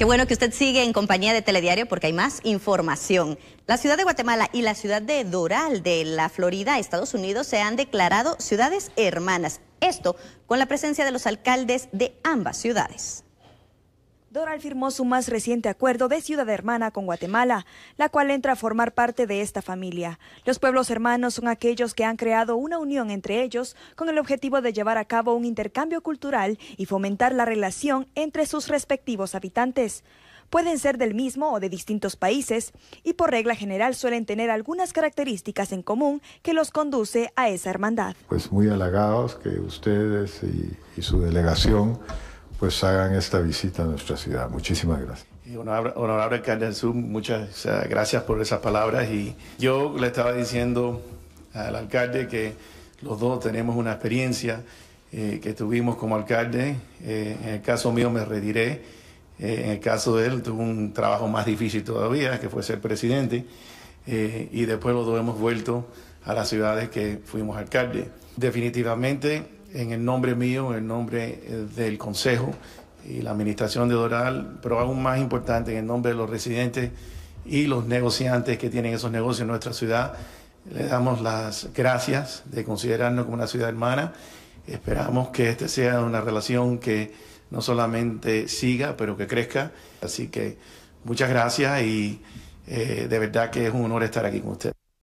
Qué bueno que usted sigue en compañía de Telediario porque hay más información. La ciudad de Guatemala y la ciudad de Doral de la Florida, Estados Unidos, se han declarado ciudades hermanas. Esto con la presencia de los alcaldes de ambas ciudades. Doral firmó su más reciente acuerdo de ciudad hermana con Guatemala, la cual entra a formar parte de esta familia. Los pueblos hermanos son aquellos que han creado una unión entre ellos con el objetivo de llevar a cabo un intercambio cultural y fomentar la relación entre sus respectivos habitantes. Pueden ser del mismo o de distintos países y por regla general suelen tener algunas características en común que los conduce a esa hermandad. Pues muy halagados que ustedes y, su delegación pues hagan esta visita a nuestra ciudad. Muchísimas gracias. Honorable, honorable alcalde sur... muchas gracias por esas palabras. Y yo le estaba diciendo al alcalde que los dos tenemos una experiencia eh, que tuvimos como alcalde. Eh, en el caso mío me retiré. Eh, en el caso de él tuvo un trabajo más difícil todavía, que fue ser presidente. y después los dos hemos vuelto a las ciudades que fuimos alcalde. Definitivamente en el nombre mío, en el nombre eh, del Consejo y la Administración de Doral, pero aún más importante, en el nombre de los residentes y los negociantes que tienen esos negocios en nuestra ciudad. Le damos las gracias de considerarnos como una ciudad hermana. Esperamos que esta sea una relación que no solamente siga, pero que crezca. Así que muchas gracias y eh, de verdad que es un honor estar aquí con ustedes.